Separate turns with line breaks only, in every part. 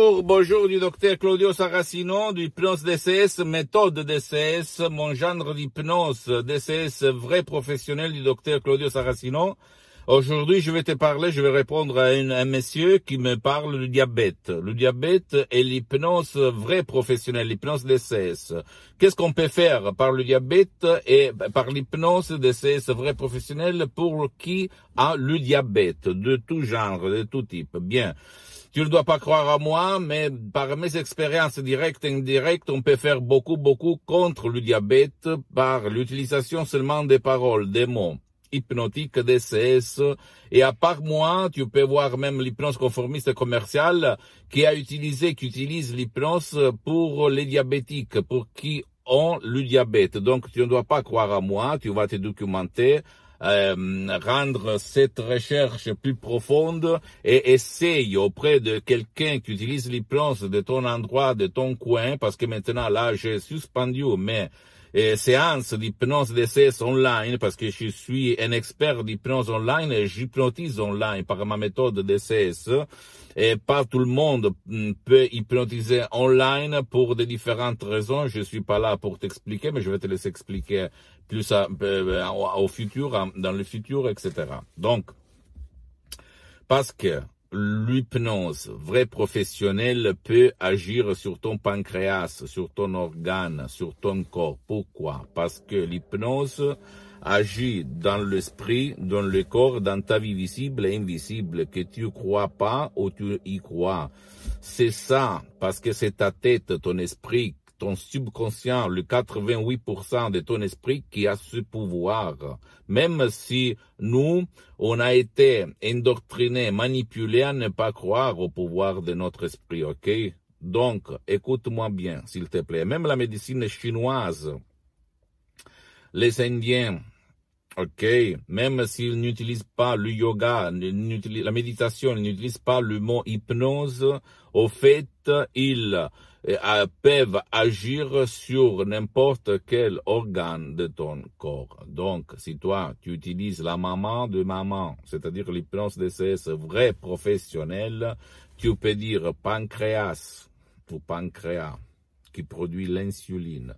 Bonjour, bonjour du docteur Claudio Saracino d'hypnose DCS, méthode DCS, mon genre d'hypnose DCS, vrai professionnel du docteur Claudio Saracino. Aujourd'hui, je vais te parler, je vais répondre à, un monsieur qui me parle du diabète. Le diabète et l'hypnose vrai professionnel, l'hypnose DCS. Qu'est-ce qu'on peut faire par le diabète et par l'hypnose DCS vrai professionnel, pour qui a le diabète de tout genre, de tout type? Bien. Tu ne dois pas croire à moi, mais par mes expériences directes et indirectes, on peut faire beaucoup, beaucoup contre le diabète par l'utilisation seulement des paroles, des mots hypnotiques, des DCS. Et à part moi, tu peux voir même l'hypnose conformiste commerciale qui a utilisé, qui utilise l'hypnose pour les diabétiques, pour qui ont le diabète. Donc, tu ne dois pas croire à moi, tu vas te documenter euh, rendre cette recherche plus profonde et essaye auprès de quelqu'un qui utilise les de ton endroit, de ton coin, parce que maintenant là, j'ai suspendu, mais séance séances d'hypnose DCS online parce que je suis un expert d'hypnose online et j'hypnotise online par ma méthode DCS. Et pas tout le monde mm, peut hypnotiser online pour des différentes raisons. Je suis pas là pour t'expliquer, mais je vais te laisser expliquer plus euh, au futur, dans le futur, etc. Donc, parce que l'hypnose, vrai professionnel, peut agir sur ton pancréas, sur ton organe, sur ton corps. Pourquoi Parce que l'hypnose agit dans l'esprit, dans le corps, dans ta vie visible et invisible, que tu crois pas ou tu y crois. C'est ça, parce que c'est ta tête, ton esprit ton subconscient, le 88% de ton esprit qui a ce pouvoir. Même si nous, on a été endoctrinés, manipulés à ne pas croire au pouvoir de notre esprit, ok? Donc, écoute-moi bien, s'il te plaît. Même la médecine chinoise, les Indiens, ok, même s'ils n'utilisent pas le yoga, la méditation, ils n'utilisent pas le mot hypnose, au fait, ils euh, peuvent agir sur n'importe quel organe de ton corps. Donc, si toi, tu utilises la maman de maman, c'est-à-dire l'hypnose DCS vrai professionnel, tu peux dire pancréas ou pancréas qui produit l'insuline.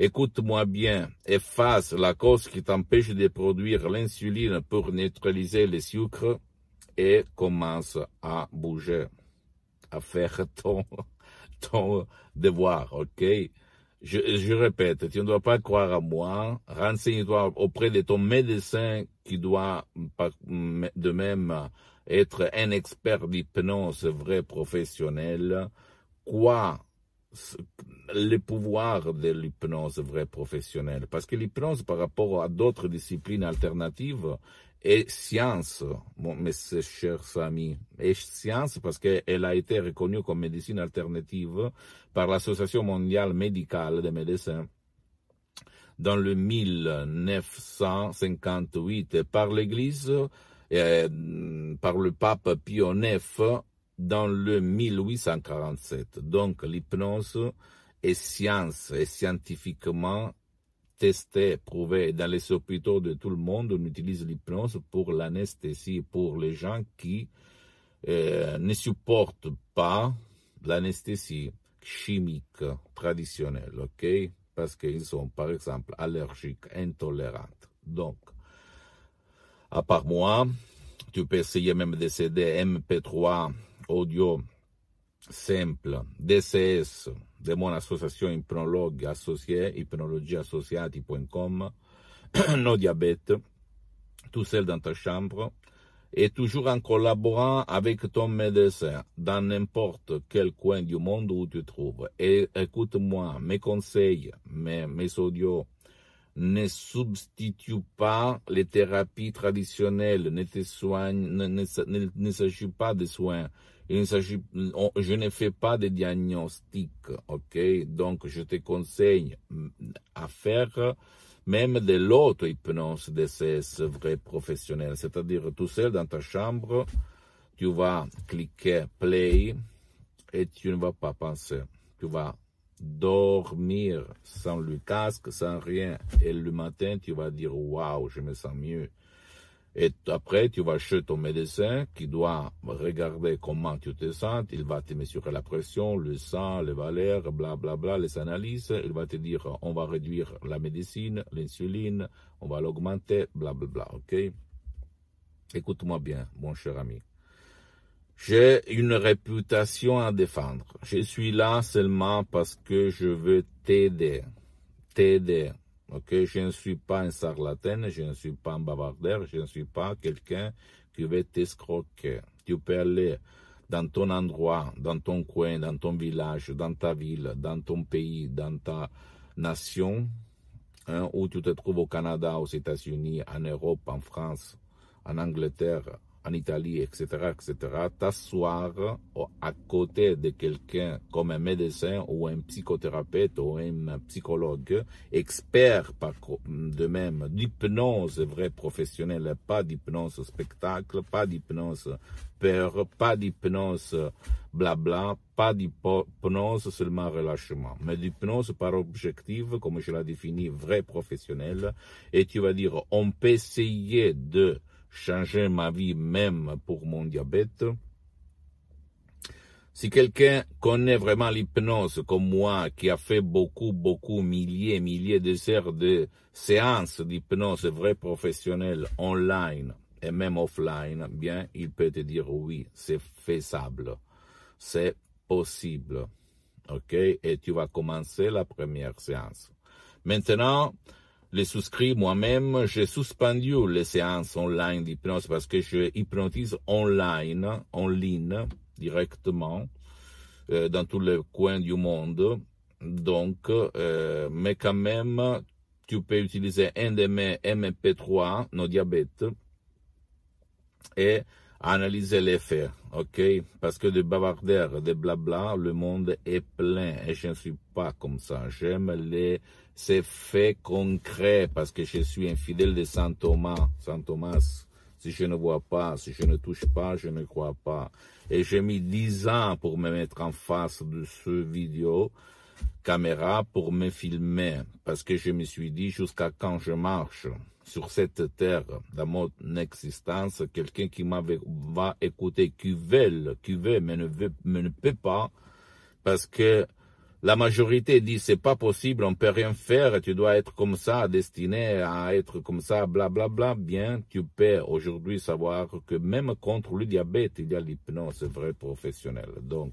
Écoute-moi bien, efface la cause qui t'empêche de produire l'insuline pour neutraliser les sucres et commence à bouger, à faire ton ton euh, devoir, ok? Je, répète, tu ne dois pas croire à moi. Renseigne-toi auprès de ton médecin qui doit mm, mm, de même être un expert d'hypnose vrai professionnel. Quoi le pouvoir de l'hypnose vraie professionnelle. Parce que l'hypnose, par rapport à d'autres disciplines alternatives, et science, bon, mes chers amis, et science parce qu'elle a été reconnue comme médecine alternative par l'Association mondiale médicale des médecins dans le 1958 et par l'Église, et euh, par le pape Pio IX dans le 1847. Donc l'hypnose est science, et scientifiquement testé, prouvé. Dans les hôpitaux de tout le monde, on utilise l'hypnose pour l'anesthésie, pour les gens qui euh, ne supportent pas l'anesthésie chimique traditionnelle, ok? Parce qu'ils sont, par exemple, allergiques, intolérants. Donc, à part moi, tu peux essayer même de céder MP3 audio simple, DCS, de mon association hypnologue associée, hypnologie associati.com, nos diabète tout seul dans ta chambre, et toujours en collaborant avec ton médecin dans n'importe quel coin du monde où tu te trouves. Et écoute-moi, mes conseils, mes, mes audios, ne substitue pas les thérapies traditionnelles, ne te soigne, ne, s'agit pas de soins. je ne fais pas de diagnostic, ok? Donc, je te conseille mm, à faire même de l'auto-hypnose de ces vrais professionnels. C'est-à-dire, tout seul dans ta chambre, tu vas cliquer play et tu ne vas pas penser. Tu vas dormir sans le casque, sans rien. Et le matin, tu vas dire, waouh, je me sens mieux. Et après, tu vas chez ton médecin qui doit regarder comment tu te sens. Il va te mesurer la pression, le sang, les valeurs, bla bla, les analyses. Il va te dire, on va réduire la médecine, l'insuline, on va l'augmenter, bla Bla, OK Écoute-moi bien, mon cher ami. J'ai une réputation à défendre. Je suis là seulement parce que je veux t'aider. T'aider. je ne suis pas un sarlatin, je ne suis pas un bavardeur, je ne suis pas quelqu'un qui veut t'escroquer. Tu peux aller dans ton endroit, dans ton coin, dans ton village, dans ta ville, dans ton pays, dans ta nation, hein, où tu te trouves au Canada, aux États-Unis, en Europe, en France, en Angleterre, en Italie, etc., etc., t'asseoir à côté de quelqu'un comme un médecin ou un psychothérapeute ou un psychologue, expert par, de même d'hypnose vrai professionnelle, pas d'hypnose spectacle, pas d'hypnose peur, pas d'hypnose blabla, pas d'hypnose seulement relâchement, mais d'hypnose par objectif, comme je l'ai défini, vrai professionnel, et tu vas dire, on peut essayer de Changer ma vie même pour mon diabète. Si quelqu'un connaît vraiment l'hypnose comme moi, qui a fait beaucoup, beaucoup, milliers, milliers de de séances d'hypnose, vrai professionnelle, online et même offline, bien, il peut te dire oui, c'est faisable, c'est possible. OK? Et tu vas commencer la première séance. Maintenant, les souscris, moi-même, j'ai suspendu les séances online d'hypnose parce que je hypnotise online, en ligne, directement, euh, dans tous les coins du monde. Donc, euh, mais quand même, tu peux utiliser un de mes MP3, nos diabètes, et analyser les faits, ok Parce que de bavardères, de blabla, le monde est plein et je ne suis pas comme ça. J'aime les ces faits concrets parce que je suis un fidèle de Saint Thomas. Saint Thomas, si je ne vois pas, si je ne touche pas, je ne crois pas. Et j'ai mis dix ans pour me mettre en face de ce vidéo caméra pour me filmer parce que je me suis dit jusqu'à quand je marche sur cette terre, dans mon existence, quelqu'un qui m'a écouter, qui veut, qui veut, mais ne peut pas, parce que la majorité dit c'est pas possible, on peut rien faire, tu dois être comme ça, destiné à être comme ça, blablabla. Bla, bla. Bien, tu peux aujourd'hui savoir que même contre le diabète, il y a l'hypnose vrai professionnel. Donc,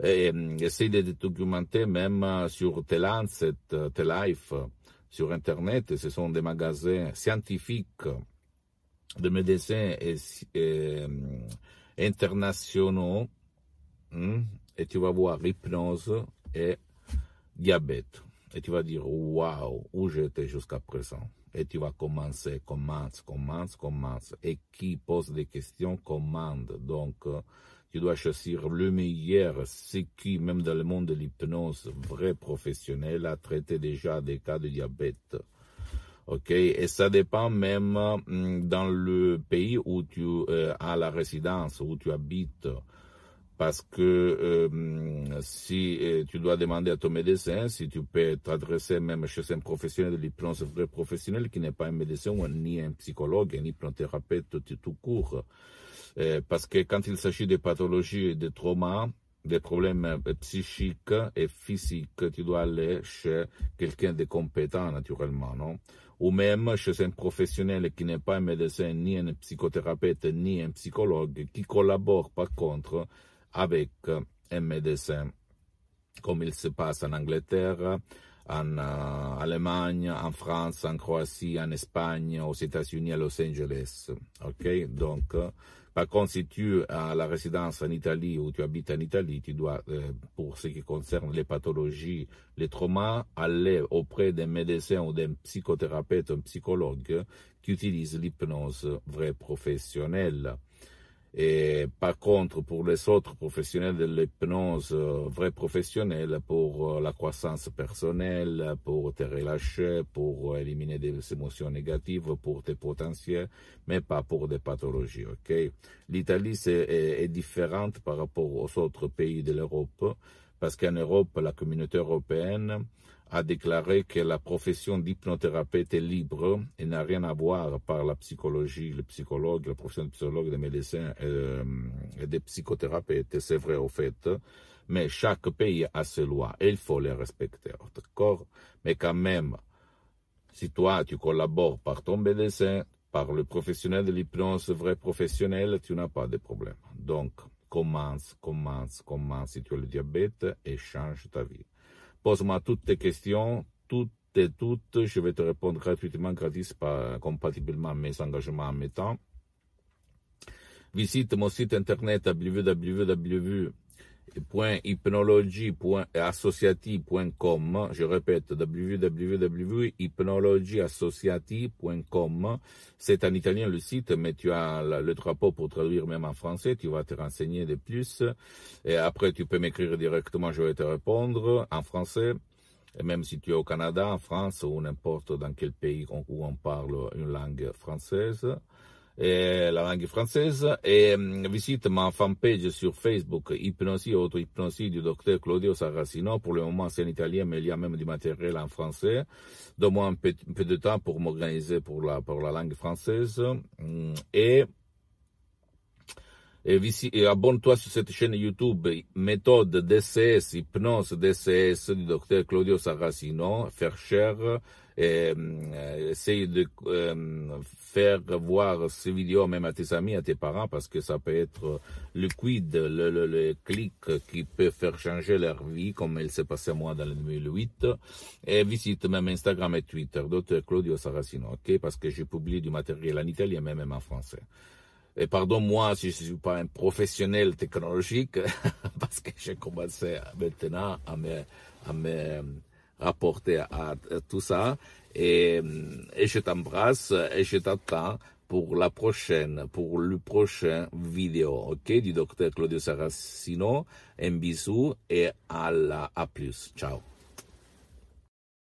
essaye de te documenter même sur tes lances, tes life, sur Internet. Ce sont des magasins scientifiques de médecins et, euh, internationaux. Hein, et tu vas voir hypnose et diabète. Et tu vas dire, waouh, où j'étais jusqu'à présent. Et tu vas commencer, commence, commence, commence. Et qui pose des questions commande. Donc, euh, tu dois choisir le meilleur, c'est qui, même dans le monde de l'hypnose, vrai professionnel, a traité déjà des cas de diabète. Et ça dépend même mm, dans le pays où tu euh, as la résidence, où tu habites parce que euh, si euh, tu dois demander à ton médecin, si tu peux t'adresser même chez un professionnel de l'hypnose vrai professionnel qui n'est pas un médecin ou ni un psychologue, ni un thérapeute, tout, tout court, euh, parce que quand il s'agit de pathologies, de traumas, des problèmes psychiques et physiques, tu dois aller chez quelqu'un de compétent naturellement, Ou même chez un professionnel qui n'est pas un médecin, ni un psychothérapeute, ni un psychologue, qui collabore par contre avec euh, un médecin, comme il se passe en Angleterre, en euh, Allemagne, en France, en Croatie, en Espagne, aux États-Unis, à Los Angeles. OK? Donc, euh, par contre, si tu as la résidence en Italie ou tu habites en Italie, tu dois, pour ce qui concerne les pathologies, les traumas, aller auprès d'un médecin ou d'un psychothérapeute, un psychologue qui utilise l'hypnose vraie professionnelle. Et par contre, pour les autres professionnels de l'hypnose, euh, vrais professionnels, pour euh, la croissance personnelle, pour te relâcher, pour euh, éliminer des émotions négatives, pour tes potentiels, mais pas pour des pathologies, L'Italie, c'est, est différente par rapport aux autres pays de l'Europe, parce qu'en Europe, la communauté européenne, a déclaré que la profession d'hypnothérapeute est libre et n'a rien à voir par la psychologie, le psychologue, la profession de psychologue, des médecins et, euh, et des psychothérapeutes. C'est vrai au fait, mais chaque pays a ses lois et il faut les respecter, d'accord Mais quand même, si toi tu collabores par ton médecin, par le professionnel de l'hypnose, vrai professionnel, tu n'as pas de problème. Donc, commence, commence, commence si tu as le diabète et change ta vie. Pose-moi toutes tes questions, toutes et toutes. Je vais te répondre gratuitement, gratis, compatiblement à mes engagements en mes temps. Visite mon site internet www .hypnologie.associati.com Je répète, www.hypnologieassociati.com C'est en italien le site, mais tu as le drapeau pour traduire même en français. Tu vas te renseigner de plus. Et après, tu peux m'écrire directement, je vais te répondre en français. Et même si tu es au Canada, en France ou n'importe dans quel pays où on parle une langue française et la langue française. Et mm, visite ma fanpage sur Facebook, Hypnose auto du docteur Claudio Saracino. Pour le moment, c'est en italien, mais il y a même du matériel en français. Donne-moi un peu, peu de temps pour m'organiser pour la, pour la langue française. Mm, et et abonne-toi sur cette chaîne YouTube méthode DCS, hypnose DCS du docteur Claudio Saracino, faire cher, et, euh, essaye de euh, faire voir ces vidéos même à tes amis, à tes parents, parce que ça peut être le quid, le, le, le clic qui peut faire changer leur vie, comme il s'est passé à moi dans le 2008. Et visite même Instagram et Twitter, docteur Claudio Saracino, ok? Parce que j'ai publié du matériel en italien, mais même en français. Et pardon-moi si je ne suis pas un professionnel technologique, parce que j'ai commencé maintenant à me, à me rapporter à, tout ça. Et, et je t'embrasse et je t'attends pour la prochaine, pour le prochain vidéo, ok, du docteur Claudio Saracino. Un bisou et à la, à plus. Ciao.